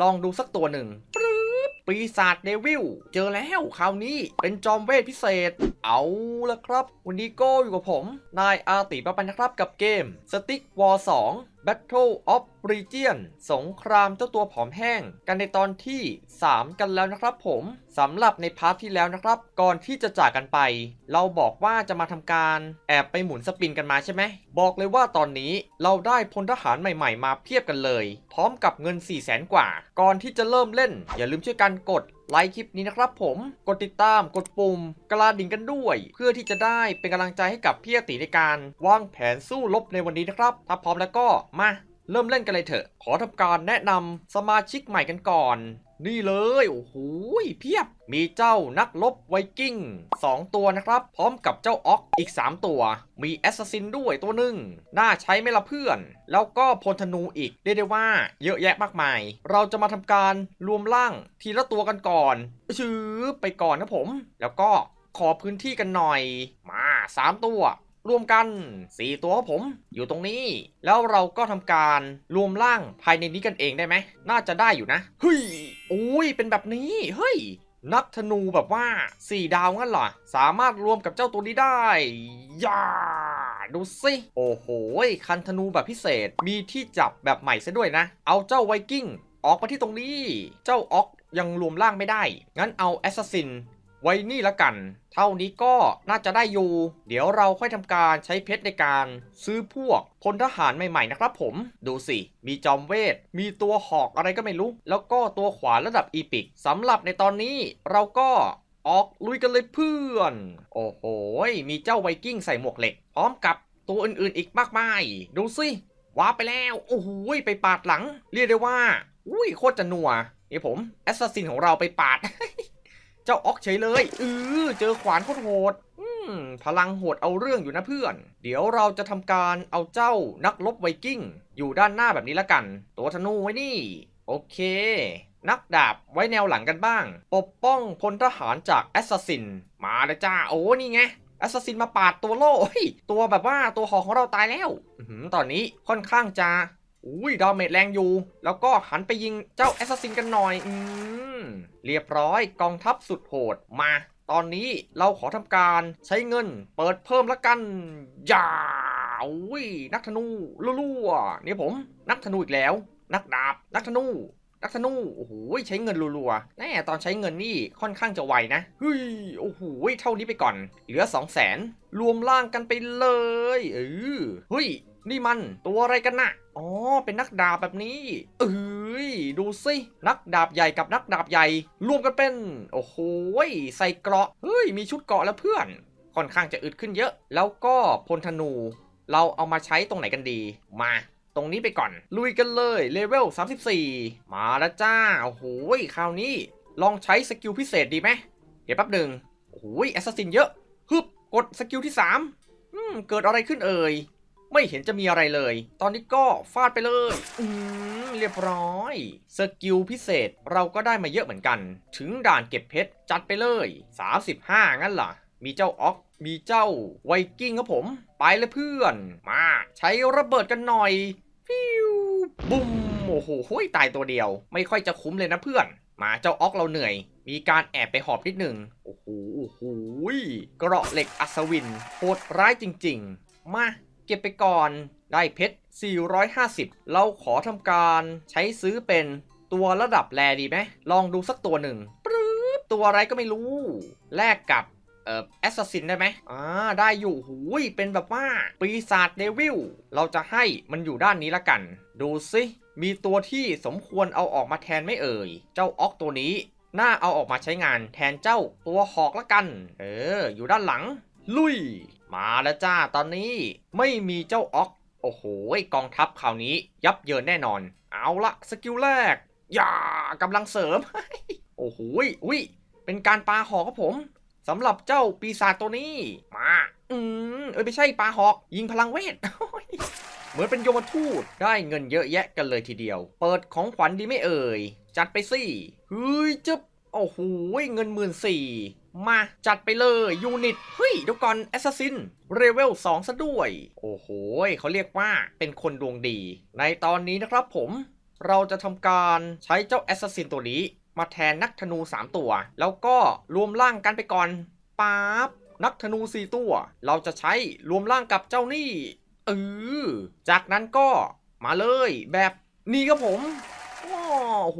ลองดูสักตัวหนึ่งปีศาจเดวิล เจอแล้วคราวนี้ เป็นจอมเวทพิเศษ เอาละครับ วันนี้ก็อยู่กับผม นายอาติปปันนะครับกับเกมสติ๊กวอลสอง Battle of r e g i o n สงครามเจ้าตัวผอมแห้งกันในตอนที่ 3 กันแล้วนะครับผมสำหรับในพาร์ทที่แล้วนะครับ ก่อนที่จะจากกันไป เราบอกว่าจะมาทำการ แอบไปหมุนสปินกันมาใช่ไหม บอกเลยว่าตอนนี้เราได้พลทหารใหม่ๆมาเพียบกันเลย พร้อมกับเงิน 4 0 0แสนกว่า ก่อนที่จะเริ่มเล่น อย่าลืมช่วยกันกดไลค์คลิปนี้นะครับผม กดติดตามกดปุ่มกระดิ่งกันด้วยเพื่อที่จะได้เป็นกำลังใจให้กับพี่อติในการ วางแผนสู้รบในวันนี้นะครับ ถ้าพร้อมแล้วก็มา เริ่มเล่นกันเลยเถอะ ขอทำการแนะนำสมาชิกใหม่กันก่อนนี่เลย โอ้โหเพียบมีเจ้านักลบไวกิ้ง2ตัวนะครับ พร้อมกับเจ้าอ็อกอีก 3 ตัว มี แอสซัสซินด้วยตัวหนึ่งน่าใช้ไหมล่ะเพื่อน แล้วก็ พลธนูอีก เรียกได้ว่า เยอะแยะมาก มาย เราจะมาทำการรวมล่างทีละตัวกันก่อน ชื้อไปก่อนนะผม แล้วก็ขอพื้นที่กัน หน่อยมา 3 ตัวรวมกัน 4 ตัวผมอยู่ตรงนี้ แล้วเราก็ทำการรวมร่างภายในนี้กันเองได้ไหม น่าจะได้อยู่นะเฮ้ยโอ้ยเป็นแบบนี้ เฮ้ย นับธนูแบบว่า 4 ดาว งั้นเหรอ สามารถรวมกับเจ้า ตัว นี้ได้ ย่าดูสิโอ้โหคันธนูแบบพิเศษมีที่จับแบบใหม่ซะด้วยนะ เอาเจ้าไวกิ้งออกมาที่ตรงนี้ เจ้าออกยังรวมร่างไม่ได้ งั้นเอาแอสซัสซินไว้นี่ละกัน เท่านี้ก็น่าจะได้อยู่ เดี๋ยวเราค่อยทำการใช้เพชรในการซื้อพวกพลทหารใหม่ๆนะครับผม ดูสิ มีจอมเวท มีตัวหอกอะไรก็ไม่รู้ แล้วก็ตัวขวานระดับอีพิกสำหรับในตอนนี้เราก็ออกลุยกันเลยเพื่อน โอ้โห มีเจ้าไวกิ้งใส่หมวกเหล็ก พร้อมกับตัวอื่นๆอีกมากมาย ดูสิ ว้าไปแล้ว โอ้โห ไปปาดหลัง เรียกได้ว่า อุ้ยโคตรจะนัวนี่ผมแอสซัสซินของเราไปปาดเจ้าออกเฉยเลยเออเจอขวานโคตรโหดพลังโหดเอาเรื่องอยู่นะเพื่อน เดี๋ยวเราจะทำการเอาเจ้านักลบไวกิ้ง อยู่ด้านหน้าแบบนี้ละกัน ตัวธนูไว้นี่ โอเค นักดาบไว้แนวหลังกันบ้างปกป้องพลทหารจากแอสซัสซิน มาเลยจ้า โอ้นี่ไงแอสซัสซินมาปาดตัวโล่ตัวแบบว่าตัวหอของเราตายแล้วตอนนี้ค่อนข้างจะอุ้ยดาเมจแรงอยู่ แล้วก็หันไปยิงเจ้าแอสซัสซินกันหน่อย อืมเรียบร้อยกองทัพสุดโหดมา ตอนนี้เราขอทำการใช้เงินเปิดเพิ่มละกันอย่าอุ้ย นักธนูลั่วๆนี่ยผม นักธนูอีกแล้ว นักดาบนักธนู นักธนู โอ้โหใช้เงินลัวๆแน่ตอนใช้เงินนี่ค่อนข้างจะไวนะเฮ้ยโอ้โหเท่านี้ไปก่อน เหลือสองแสนรวมล่างกันไปเลยเออเฮ้ย นี่มันตัวอะไรกันนะ่ะอ๋อ เป็นนักดาบแบบนี้ เอ้ยดูสิ นักดาบใหญ่กับนักดาบใหญ่ รวมกันเป็น โอ้โหใส่เกราะ เฮ้ย มีชุดเกราะแล้วเพื่อน ค่อนข้างจะอึดขึ้นเยอะ แล้วก็พลธนู เราเอามาใช้ตรงไหนกันดี มา ตรงนี้ไปก่อน ลุยกันเลย เลเวล 34 มาแล้วจ้า โอ้โห คราวนี้ ลองใช้สกิลพิเศษดีไหมเดี๋ยวแป๊บหนึ่งโอ้โหแอสซัสซินเยอะ ฮึบ กดสกิลที่3 อืมเกิดอะไรขึ้นเอ่ยไม่เห็นจะมีอะไรเลย ตอนนี้ก็ฟาดไปเลยอืมเรียบร้อย สกิลพิเศษเราก็ได้มาเยอะเหมือนกัน ถึงด่านเก็บเพชรจัดไปเลย35งั้นล่ะมีเจ้าออกมีเจ้าไวกิ้งครับผม ไปเลยเพื่อน มา ใช้ระเบิดกันหน่อยฟิวบุ้มโอ้โหตายตัวเดียว ไม่ค่อยจะคุ้มเลยนะเพื่อน มาเจ้าออกเราเหนื่อย มีการแอบไปหอบนิดหนึ่งโอ้โหโอ้โหเกราะเหล็กอัศวินโหดร้ายจริง ๆมาเก็บไปก่อนได้เพชร 450 เราขอทำการใช้ซื้อเป็นตัวระดับแรดีไหมลองดูสักตัวหนึ่งปื๊บตัวอะไรก็ไม่รู้ แลกกับเอ่อแอสซัสซินได้ไหมอ่า ได้อยู่หูยเป็นแบบว่าปีศาจเดวิล เราจะให้มันอยู่ด้านนี้ละกัน ดูสิมีตัวที่สมควรเอาออกมาแทนไม่เอ่ย เจ้าออกตัวนี้ น่าเอาออกมาใช้งานแทนเจ้าตัวหอกละกัน เออ อยู่ด้านหลัง ลุยมาแล้วจ้า ตอนนี้ไม่มีเจ้าอ็อก โอ้โหกองทัพคราวนี้ยับเยินแน่นอน เอาละ สกิลแรก อย่ากำลังเสริม โอ้โหอุ้ย เป็นการปลาหอกครับผม สำหรับเจ้าปีศาจตัวนี้ มา อืม เอ้ย ไม่ใช่ปลาหอกยิงพลังเวท เหมือนเป็นโยมทูต ได้เงินเยอะแยะกันเลยทีเดียว เปิดของขวัญดีไม่เอ่ย จัดไปสิเฮ้ยจึ๊บโอ้โหเงินหมื่นสี่มาจัดไปเลยยูนิตเฮ้ยเดี๋ยวก่อนแอสซัสซินเรเวลสองซะด้วย โอ้โหเขาเรียกว่าเป็นคนดวงดี ในตอนนี้นะครับผมเราจะทำการใช้เจ้าแอสซัสซินตัวนี้ มาแทนนักธนู 3 ตัว แล้วก็รวมร่างกันไปก่อน ป๊าบนักธนู 4 ตัว เราจะใช้รวมร่างกับเจ้านี่เออจากนั้นก็มาเลยแบบ นี้ครับผมโอ้โห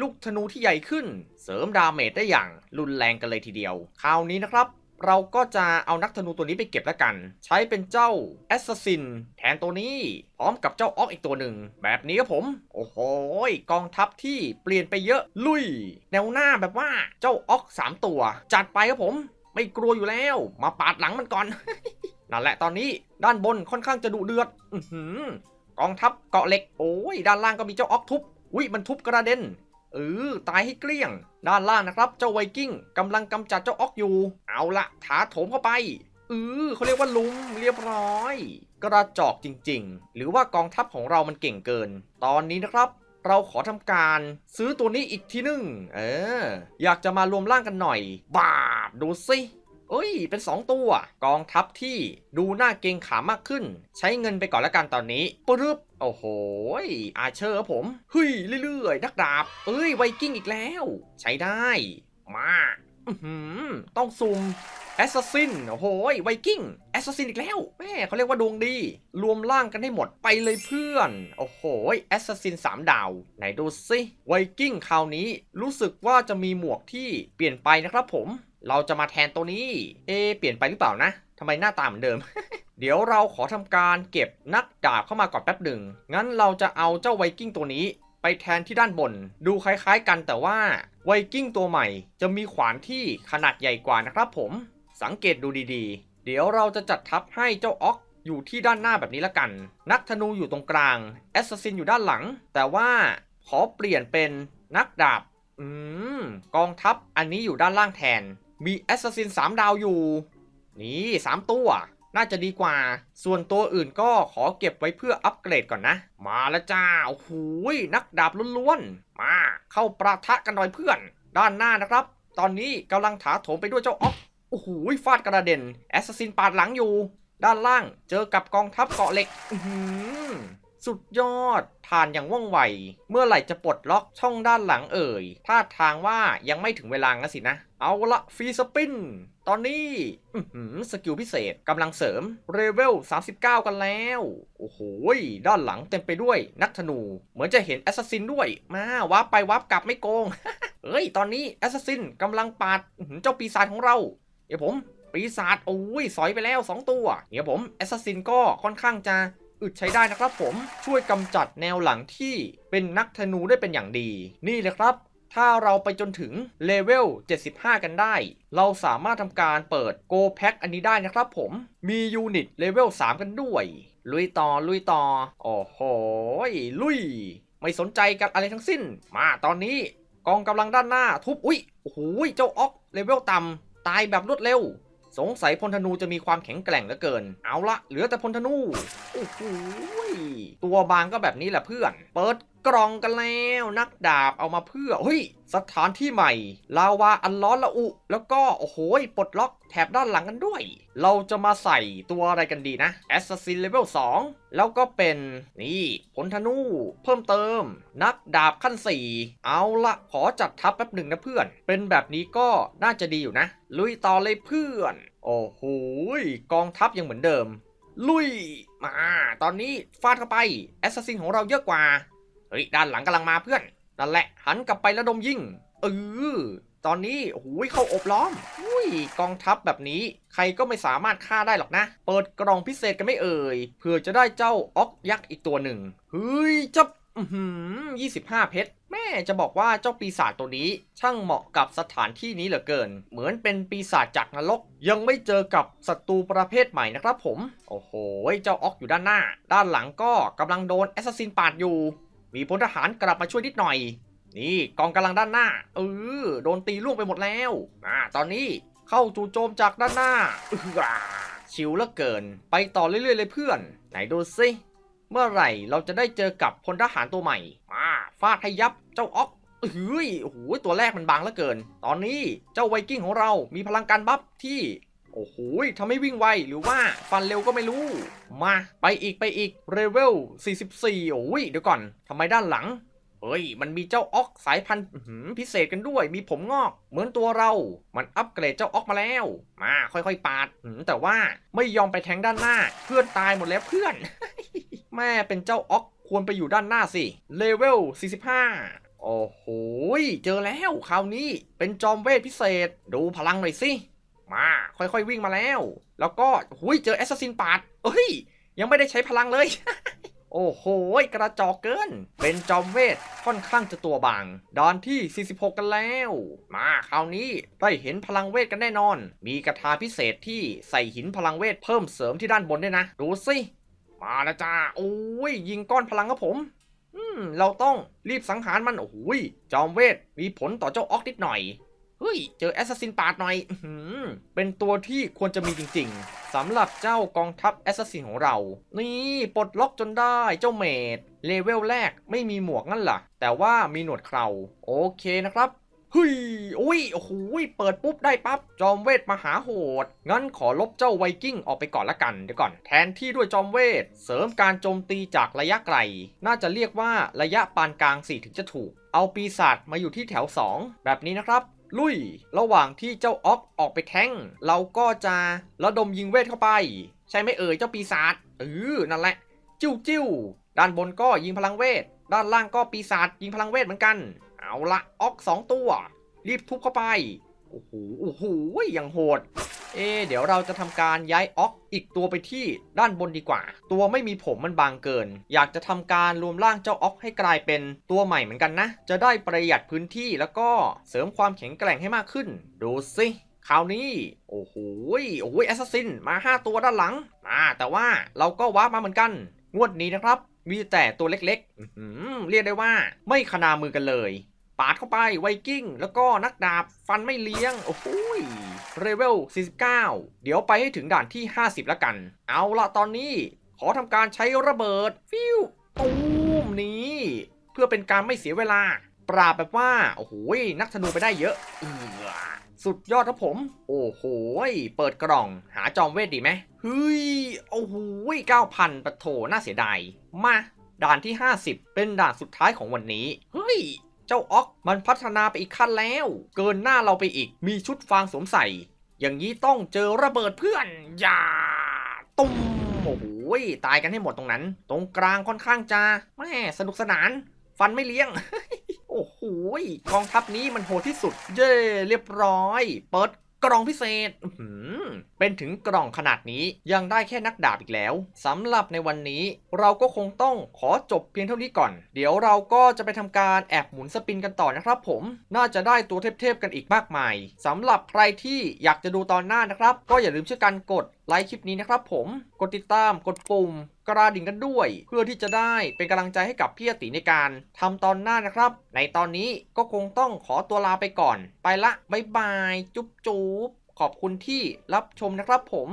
ลูกธนูที่ใหญ่ขึ้น เสริมดาเมจได้อย่างรุนแรงกันเลยทีเดียว คราวนี้นะครับ เราก็จะเอานักธนูตัวนี้ไปเก็บแล้วกัน ใช้เป็นเจ้าแอสซัสซินแทนตัวนี้ พร้อมกับเจ้าออกอีกตัวหนึ่งแบบนี้ครับผม โอ้โห กองทัพที่เปลี่ยนไปเยอะ ลุย แนวหน้าแบบว่าเจ้าออก3ตัว จัดไปครับผม ไม่กลัวอยู่แล้วมาปาดหลังมันก่อน นั่นแหละตอนนี้ด้านบนค่อนข้างจะดุเดือดอกองทัพเกาะเหล็ก โอ้ย ด้านล่างก็มีเจ้าออกทุบอุ้ยมันทุบกระเด็นเออตายให้เกลี้ยง ด้านล่างนะครับ เจ้าไวกิ้งกำลังกำจัดเจ้าอ็อกอยู่ เอาละถาโถมเข้าไปเออเขาเรียกว่าลุมเรียบร้อย กระจอกจริงๆ หรือว่ากองทัพของเรามันเก่งเกิน ตอนนี้นะครับ เราขอทำการ ซื้อตัวนี้อีกทีนึงเออ อยากจะมารวมร่างกันหน่อย บาดดูสิเอ้ย เป็น 2 ตัว กองทัพที่ดูน่าเกงขามากขึ้น ใช้เงินไปก่อนละกันตอนนี้ปึ๊บโอ้โห อาเชอร์ผมเฮ้ยเรื่อยๆนักดาบเอ้ยไวกิ้งอีกแล้ว ใช้ได้มาต้องซุ่มแอสซัสซินโอ้โหไวกิ้งแอสซัสซินอีกแล้วแม่เขาเรียกว่าดวงดี รวมร่างกันให้หมดไปเลยเพื่อน โอ้โหแอสซัสซิน 3 ดาวไหนดูสิไวกิ้งคราวนี้รู้สึกว่าจะมีหมวกที่เปลี่ยนไปนะครับผมเราจะมาแทนตัวนี้ เอ เปลี่ยนไปหรือเปล่านะ ทำไมหน้าตาเหมือนเดิม เดี๋ยวเราขอทำการเก็บนักดาบเข้ามาก่อนแป๊บหนึ่ง งั้นเราจะเอาเจ้าไวกิ้งตัวนี้ไปแทนที่ด้านบน ดูคล้ายๆกันแต่ว่าไวกิ้งตัวใหม่จะมีขวานที่ขนาดใหญ่กว่านะครับผม สังเกตดูดีๆ เดี๋ยวเราจะจัดทับให้เจ้าอ็อกอยู่ที่ด้านหน้าแบบนี้ละกัน นักธนูอยู่ตรงกลางแอสซัสซินอยู่ด้านหลัง แต่ว่าขอเปลี่ยนเป็นนักดาบ อืม กองทัพอันนี้อยู่ด้านล่างแทนมีแอสซัสซินสามดาวอยู่ นี่สามตัว น่าจะดีกว่า ส่วนตัวอื่นก็ขอเก็บไว้เพื่ออัปเกรดก่อนนะ มาละจ้าโอ้โหนักดาบล้วนๆ มาเข้าประทะกันหน่อยเพื่อน ด้านหน้านะครับ ตอนนี้กำลังถาโถมไปด้วยเจ้าออฟโอ้โหฟาดกระเด็น แอสซัสซินปาดหลังอยู่ ด้านล่างเจอกับกองทัพเกาะเหล็กสุดยอด ทานอย่างว่องไว เมื่อไหร่จะปลดล็อกช่องด้านหลังเอ่ยท่าทางว่ายังไม่ถึงเวลาแล้วสินะ เอาละฟรีสปิน ตอนนี้สกิลพิเศษกำลังเสริมเรเวล 39 กันแล้ว โอ้โหด้านหลังเต็มไปด้วยนักธนู เหมือนจะเห็นแอสซัสซินด้วย มาวับไปวับกลับไม่โกง เฮ้ยตอนนี้แอสซัสซินกำลังปาดเจ้าปีศาจของเรา เดี๋ยวผม ปีศาจโอ้ยสอยไปแล้ว2ตัว เดี๋ยวผมแอสซัสซินก็ค่อนข้างจะอึดใช้ได้นะครับผมช่วยกำจัดแนวหลังที่เป็นนักธนูได้เป็นอย่างดี นี่เลยครับ ถ้าเราไปจนถึงเลเวล75 กันได้ เราสามารถทำการเปิดโกแพ็กอันนี้ได้นะครับผมมียูนิตเลเวล3กันด้วย ลุยต่อลุยต่อ โอ้โหลุย ไม่สนใจกับอะไรทั้งสิ้น มาตอนนี้กองกำลังด้านหน้าทุบ อุ้ยโอ้โหเจ้าอ็อกเลเวลต่ำตายแบบรวดเร็วสงสัยพลธนูจะมีความแข็งแกร่งเหลือเกิน เอาละเหลือแต่พลธนู โอ้โหตัวบางก็แบบนี้แหละเพื่อน เปิดกรองกันแล้วนักดาบเอามาเพื่อเฮ้ย สถานที่ใหม่ลาวาอันร้อนละอุ แล้วก็ โอ้โหปลดล็อกแถบด้านหลังกันด้วย เราจะมาใส่ตัวอะไรกันดีนะ Assassin Level 2แล้วก็เป็นนี่ผลธนูเพิ่มเติม นักดาบขั้น 4 เอาละขอจัดทัพแป๊บหนึ่งนะเพื่อน เป็นแบบนี้ก็น่าจะดีอยู่นะ ลุยต่อเลยเพื่อน โอ้โหกองทัพยังเหมือนเดิม ลุยมาตอนนี้ฟาดเข้าไปแอสซัสซินของเราเยอะกว่าเฮ้ยด้านหลังกำลังมาเพื่อน นั่นแหละ หันกลับไประดมยิงเออตอนนี้โอ้ยเข้าอบล้อม อุ้ย กองทัพแบบนี้ ใครก็ไม่สามารถฆ่าได้หรอกนะ เปิดกล่องพิเศษกันไม่เอ่ย เพื่อจะได้เจ้าอ็อกยักษ์อีกตัวหนึ่ง เฮ้ยจับยี่สิบห้าเพชร แม่จะบอกว่าเจ้าปีศาจตัวนี้ ช่างเหมาะกับสถานที่นี้เหลือเกิน เหมือนเป็นปีศาจจากนรก ยังไม่เจอกับศัตรูประเภทใหม่นะครับ ผม โอ้โห เจ้าอ็อกอยู่ด้านหน้า ด้านหลังก็กำลังโดนแอสซัสซินปาดอยู่มีพลทหารกลับมาช่วยนิดหน่อย นี่กองกำลังด้านหน้าเออโดนตีล่วงไปหมดแล้วอ่าตอนนี้เข้าจู่โจมจากด้านหน้าชิวเหลือเกิน ไปต่อเรื่อยๆเลยเพื่อนไหนดูซิ เมื่อไหร่เราจะได้เจอกับพลทหารตัวใหม่มาฟาดให้ยับเจ้าอ็อกเฮ้ยโอ้โหตัวแรกมันบางเหลือเกิน ตอนนี้เจ้าไวกิ้งของเรามีพลังการบัฟที่โอ้โหทำให้วิ่งไวหรือว่าฟันเร็วก็ไม่รู้ มาไปอีกไปอีกเรเวล 44 โอ้ย เดี๋ยวก่อน ทำไมด้านหลัง เฮ้ย มันมีเจ้าอ็อกสายพันธุ์พิเศษกันด้วย มีผมงอก เหมือนตัวเรา มันอัปเกรดเจ้าอ็อกมาแล้ว มาค่อยๆ ปาด แต่ว่าไม่ยอมไปแทงด้านหน้า เพื่อนตายหมดแล้วเพื่อน แม่เป็นเจ้าอ็อกควรไปอยู่ด้านหน้าสิเลเวล 45 โอ้โห เจอแล้วคราวนี้เป็นจอมเวทพิเศษ ดูพลังหน่อยสิมา ค่อยๆวิ่งมาแล้ว แล้วก็หุยเจอ แอสซัสซินปาดเอ้ยยังไม่ได้ใช้พลังเลย โอ้โหกระจอกเกิน เป็นจอมเวท ค่อนข้างจะตัวบางดอนที่ 46 กันแล้ว มาคราวนี้ ได้เห็นพลังเวทกันแน่นอน มีกระทาพิเศษที่ใส่หินพลังเวท เพิ่มเสริมที่ด้านบนด้วยนะดูสิ มาแล้วจ้า โอ้ย ยิงก้อนพลังครับผม อืมเราต้องรีบสังหารมันโอ้ยจอมเวทมีผลต่อเจ้าออกนิดหน่อยเฮ้ย เจอแอสซัสซินปาดหน่อย เป็นตัวที่ควรจะมีจริงๆ สำหรับเจ้ากองทัพแอสซัสซินของเรา นี่ปลดล็อกจนได้เจ้าเมดเลเวลแรกไม่มีหมวกงั้นล่ะ แต่ว่ามีหนวดเครา โอเคนะครับเฮ้ย อุ้ยโอ้โห เปิดปุ๊บได้ปั๊บ จอมเวทมหาโหด งั้นขอลบเจ้าไวกิ้ง ออกไปก่อนละกัน เดี๋ยวก่อนแทนที่ด้วยจอมเวท เสริมการโจมตีจากระยะไกล น่าจะเรียกว่าระยะปานกลางสี่ถึงจะถูก เอาปีศาจมาอยู่ที่แถว 2 แบบนี้นะครับลุยระหว่างที่เจ้าอ็อกออกไปแทงเราก็จะระดมยิงเวทเข้าไปใช่ไหมเอ่ยเจ้าปีศาจเออนั่นแหละจิ้วจิ้วด้านบนก็ยิงพลังเวท ด้านล่างก็ปีศาจยิงพลังเวทเหมือนกัน เอาละอ็อกสองตัว รีบทุบเข้าไปโอ้โหโอ้โหอย่างโหดเอเดี๋ยวเราจะทำการย้ายอ็อกอีกตัวไปที่ด้านบนดีกว่า ตัวไม่มีผมมันบางเกิน อยากจะทำการรวมร่างเจ้าอ็อกให้กลายเป็นตัวใหม่เหมือนกันนะ จะได้ประหยัดพื้นที่แล้วก็เสริมความแข็งแกร่งให้มากขึ้น ดูสิคราวนี้โอ้โหโอ้โหแอสซัสซินมา 5 ตัวด้านหลังมาแต่ว่าเราก็ว้ามาเหมือนกัน งวดนี้นะครับ มีแต่ตัวเล็กๆเรียกได้ว่าไม่ขนามือกันเลยปาดเข้าไปไวกิ้ง แล้วก็นักดาบฟันไม่เลี้ยง โอ้โหเรเวล 49 เดี๋ยวไปให้ถึงด่านที่ 50 แล้วกัน เอาละตอนนี้ ขอทำการใช้ระเบิดฟิวตูมนี้ เพื่อเป็นการไม่เสียเวลา ปราบแบบว่า โอ้โหนักธนูไปได้เยอะสุดยอดครับผม โอ้โหเปิดกล่องหาจอมเวทดีไหมเฮ้ยโอ้โหเก้าพันปะโถน่าเสียดายมาด่านที่ 50 เป็นด่านสุดท้ายของวันนี้เฮ้ยเจ้าอ็อกมันพัฒนาไปอีกขั้นแล้วเกินหน้าเราไปอีกมีชุดฟางสวมใส่อย่างนี้ต้องเจอระเบิดเพื่อนอย่าตุ้มโอ้โหตายกันให้หมดตรงนั้นตรงกลางค่อนข้างจะแม่สนุกสนานฟันไม่เลี้ยง โอ้โหกองทัพนี้มันโหดที่สุดเย้เรียบร้อย เปิดกล่องพิเศษ เป็นถึงกล่องขนาดนี้ยังได้แค่นักดาบอีกแล้ว สำหรับในวันนี้ เราก็คงต้องขอจบเพียงเท่านี้ก่อน เดี๋ยวเราก็จะไปทำการแอบหมุนสปินกันต่อนะครับผม น่าจะได้ตัวเทพๆกันอีกมากมาย สำหรับใครที่อยากจะดูตอนหน้านะครับ ก็อย่าลืมช่วยกันกดไลค์คลิปนี้นะครับผม กดติดตามกดปุ่มกระดิ่งกันด้วย เพื่อที่จะได้เป็นกำลังใจให้กับพี่อติในการทำตอนหน้านะครับ ในตอนนี้ก็คงต้องขอตัวลาไปก่อน ไปละ บ๊ายบาย จุ๊บจุ๊บขอบคุณที่รับชมนะครับผม